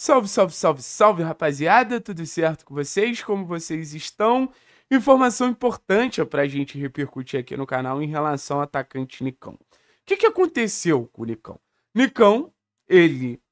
Salve, salve, salve, salve, rapaziada! Tudo certo com vocês? Como vocês estão? Informação importante para a gente repercutir aqui no canal em relação ao atacante Nicão. O que, que aconteceu com o Nicão? Nicão, ele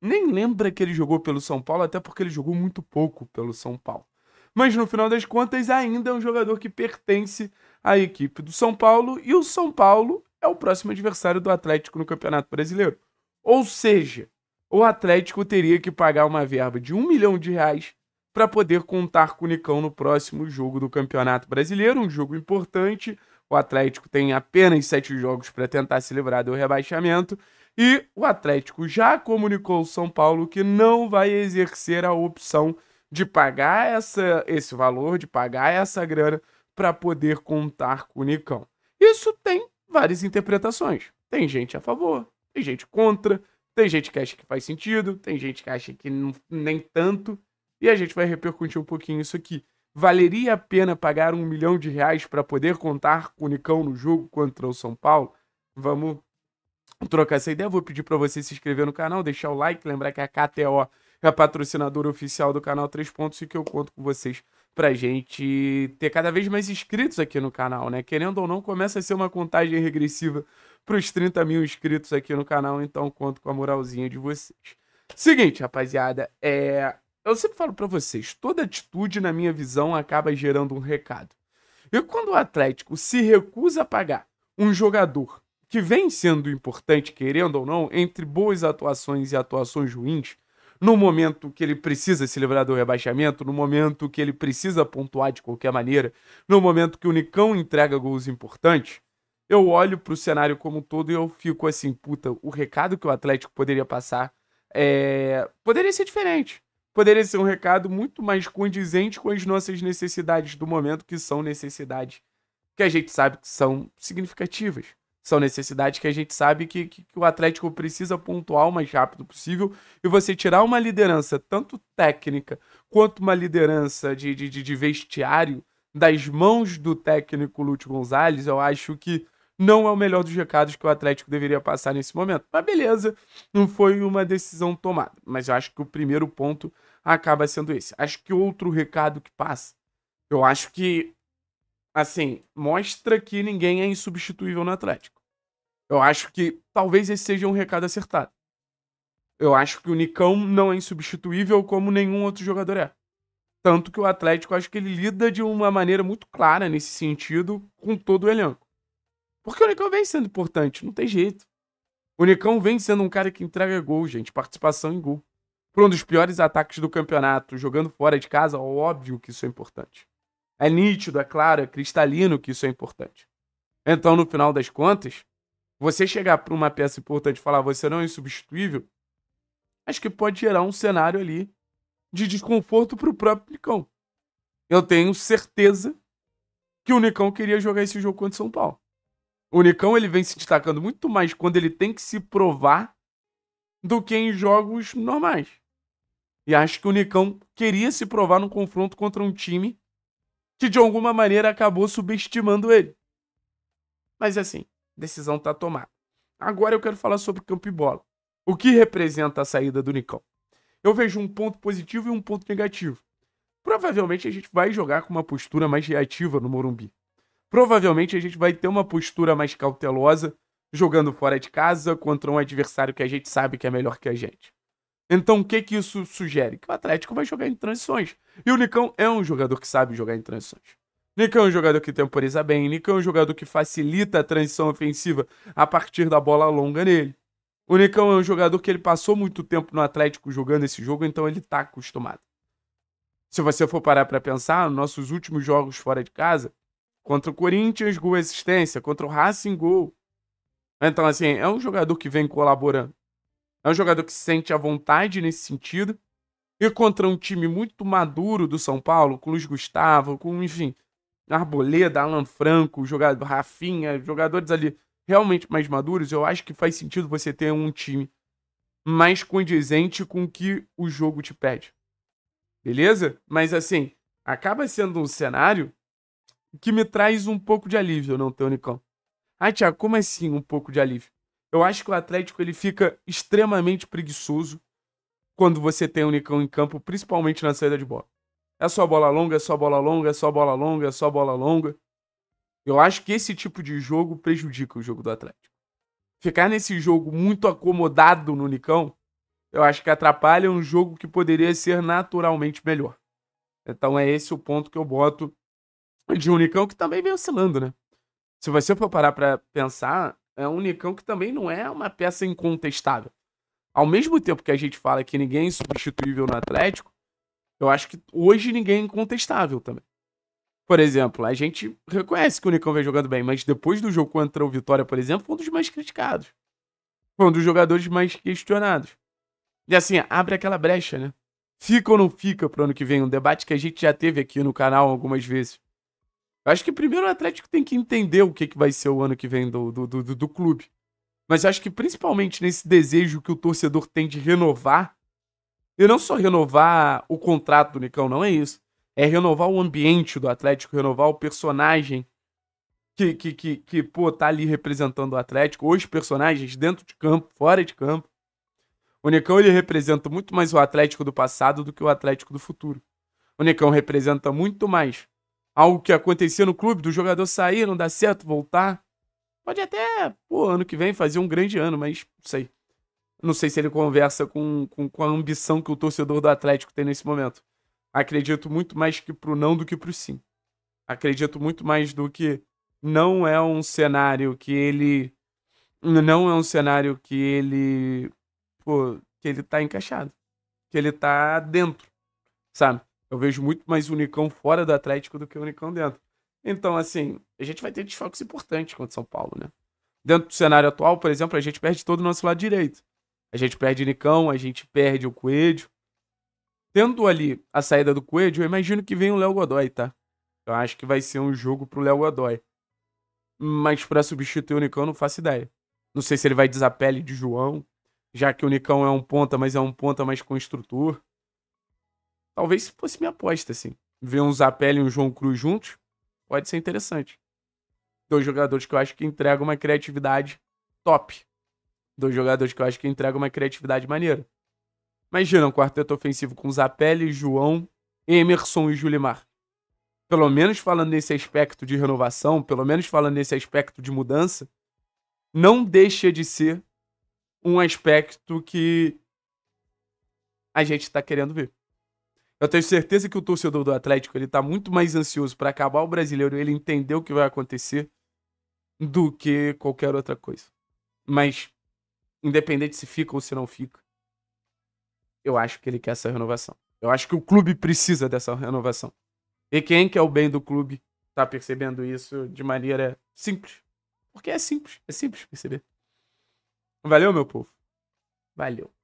nem lembra que ele jogou pelo São Paulo, até porque ele jogou muito pouco pelo São Paulo. Mas no final das contas, ainda é um jogador que pertence à equipe do São Paulo e o São Paulo é o próximo adversário do Atlético no Campeonato Brasileiro. Ou seja, o Atlético teria que pagar uma verba de um milhão de reais para poder contar com o Nicão no próximo jogo do Campeonato Brasileiro, um jogo importante. O Atlético tem apenas sete jogos para tentar se livrar do rebaixamento. E o Atlético já comunicou ao São Paulo que não vai exercer a opção de pagar essa, esse valor, de pagar essa grana para poder contar com o Nicão. Isso tem várias interpretações. Tem gente a favor, tem gente contra, tem gente que acha que faz sentido, tem gente que acha que não, nem tanto. E a gente vai repercutir um pouquinho isso aqui. Valeria a pena pagar um milhão de reais para poder contar com o Nicão no jogo contra o São Paulo? Vamos trocar essa ideia. Vou pedir para você se inscrever no canal, deixar o like, lembrar que a KTO é a patrocinadora oficial do canal Três Pontos e que eu conto com vocês para gente ter cada vez mais inscritos aqui no canal, né? Querendo ou não, começa a ser uma contagem regressiva para os 30 mil inscritos aqui no canal, então conto com a moralzinha de vocês. Seguinte, rapaziada, é... eu sempre falo para vocês, toda atitude, na minha visão, acaba gerando um recado. E quando o Atlético se recusa a pagar um jogador que vem sendo importante, querendo ou não, entre boas atuações e atuações ruins, no momento que ele precisa se livrar do rebaixamento, no momento que ele precisa pontuar de qualquer maneira, no momento que o Nicão entrega gols importantes, eu olho para o cenário como um todo e eu fico assim, puta, o recado que o Atlético poderia passar é... poderia ser diferente. Poderia ser um recado muito mais condizente com as nossas necessidades do momento, que são necessidades que a gente sabe que são significativas. São necessidades que a gente sabe que, que, que o Atlético precisa pontuar o mais rápido possível. E você tirar uma liderança, tanto técnica quanto uma liderança de, de, de vestiário, das mãos do técnico Lúcio Gonzalez, eu acho que não é o melhor dos recados que o Atlético deveria passar nesse momento. Mas beleza, não foi uma decisão tomada. Mas eu acho que o primeiro ponto acaba sendo esse. Acho que outro recado que passa, eu acho que, assim, mostra que ninguém é insubstituível no Atlético. Eu acho que talvez esse seja um recado acertado. Eu acho que o Nicão não é insubstituível como nenhum outro jogador é. Tanto que o Atlético, acho que ele lida de uma maneira muito clara nesse sentido com todo o elenco. Porque o Unicão vem sendo importante, não tem jeito. O Unicão vem sendo um cara que entrega gol, gente, participação em gol. Por um dos piores ataques do campeonato, jogando fora de casa, óbvio que isso é importante. É nítido, é claro, é cristalino que isso é importante. Então, no final das contas, você chegar para uma peça importante e falar você não é insubstituível, acho que pode gerar um cenário ali de desconforto para o próprio Nicão. Eu tenho certeza que o Nicão queria jogar esse jogo contra o São Paulo. O Nicão ele vem se destacando muito mais quando ele tem que se provar do que em jogos normais. E acho que o Nicão queria se provar num confronto contra um time que de alguma maneira acabou subestimando ele. Mas assim, decisão tá tomada. Agora eu quero falar sobre campo e bola. O que representa a saída do Nicão? Eu vejo um ponto positivo e um ponto negativo. Provavelmente a gente vai jogar com uma postura mais reativa no Morumbi. Provavelmente a gente vai ter uma postura mais cautelosa jogando fora de casa contra um adversário que a gente sabe que é melhor que a gente. Então o que que isso sugere? Que o Atlético vai jogar em transições. E o Nicão é um jogador que sabe jogar em transições. Nicão é um jogador que temporiza bem, Nicão é um jogador que facilita a transição ofensiva a partir da bola longa nele. O Nicão é um jogador que ele passou muito tempo no Atlético jogando esse jogo, então ele tá acostumado. Se você for parar para pensar, nossos últimos jogos fora de casa, Contra o Corinthians, gol assistência. Contra o Racing, gol. Então, assim, é um jogador que vem colaborando. É um jogador que se sente à vontade nesse sentido. E contra um time muito maduro do São Paulo, com Luiz Gustavo, com, enfim, Arboleda, Alan Franco, jogador Rafinha, jogadores ali realmente mais maduros, eu acho que faz sentido você ter um time mais condizente com o que o jogo te pede. Beleza? Mas assim, acaba sendo um cenário que me traz um pouco de alívio, não ter o Nicão. Ah, Tiago, como assim um pouco de alívio? Eu acho que o Atlético ele fica extremamente preguiçoso quando você tem o Nicão em campo, principalmente na saída de bola. É só bola longa, é só bola longa, é só bola longa, é só bola longa. Eu acho que esse tipo de jogo prejudica o jogo do Atlético. Ficar nesse jogo muito acomodado no Nicão, eu acho que atrapalha um jogo que poderia ser naturalmente melhor. Então é esse o ponto que eu boto de um unicão que também vem oscilando, né? Se você for parar pra pensar, é um unicão que também não é uma peça incontestável. Ao mesmo tempo que a gente fala que ninguém é substituível no Atlético, eu acho que hoje ninguém é incontestável também. Por exemplo, a gente reconhece que o Unicão vem jogando bem, mas depois do jogo contra o Vitória, por exemplo, foi um dos mais criticados. Foi um dos jogadores mais questionados. E assim, abre aquela brecha, né? Fica ou não fica pro ano que vem? Um debate que a gente já teve aqui no canal algumas vezes. Eu acho que primeiro o Atlético tem que entender o que, que vai ser o ano que vem do, do, do, do clube. Mas acho que principalmente nesse desejo que o torcedor tem de renovar, e não só renovar o contrato do Nicão, não é isso. É renovar o ambiente do Atlético, renovar o personagem que, que, que, que pô, tá ali representando o Atlético. Hoje personagens dentro de campo, fora de campo. O Nicão, ele representa muito mais o Atlético do passado do que o Atlético do futuro. O Nicão representa muito mais algo que acontecia no clube, do jogador sair, não dar certo, voltar. Pode até, pô, ano que vem fazer um grande ano, mas não sei. Não sei se ele conversa com, com, com a ambição que o torcedor do Atlético tem nesse momento. Acredito muito mais que pro não do que pro sim. Acredito muito mais do que não é um cenário que ele. Não é um cenário que ele. Pô, que ele tá encaixado. Que ele tá dentro, sabe? Eu vejo muito mais o Unicão fora do Atlético do que o Unicão dentro. Então, assim, a gente vai ter desfalques importantes contra o São Paulo, né? Dentro do cenário atual, por exemplo, a gente perde todo o nosso lado direito. A gente perde o Unicão, a gente perde o Coelho. Tendo ali a saída do Coelho, eu imagino que vem o Léo Godoy, tá? Eu acho que vai ser um jogo pro Léo Godoy. Mas para substituir o Unicão, não faço ideia. Não sei se ele vai desapele de João, já que o Unicão é um ponta, mas é um ponta mais construtor. Talvez fosse minha aposta, assim. Ver um Zapelli e um João Cruz juntos pode ser interessante. Dois jogadores que eu acho que entregam uma criatividade top. Dois jogadores que eu acho que entregam uma criatividade maneira. Imagina um quarteto ofensivo com Zapelli, João, Emerson e Julimar. Pelo menos falando nesse aspecto de renovação, pelo menos falando nesse aspecto de mudança, não deixa de ser um aspecto que a gente está querendo ver. Eu tenho certeza que o torcedor do Atlético ele tá muito mais ansioso para acabar o brasileiro, ele entender o que vai acontecer do que qualquer outra coisa. Mas independente se fica ou se não fica, eu acho que ele quer essa renovação. Eu acho que o clube precisa dessa renovação. E quem quer é o bem do clube tá percebendo isso de maneira simples. Porque é simples, é simples perceber. Valeu, meu povo. Valeu.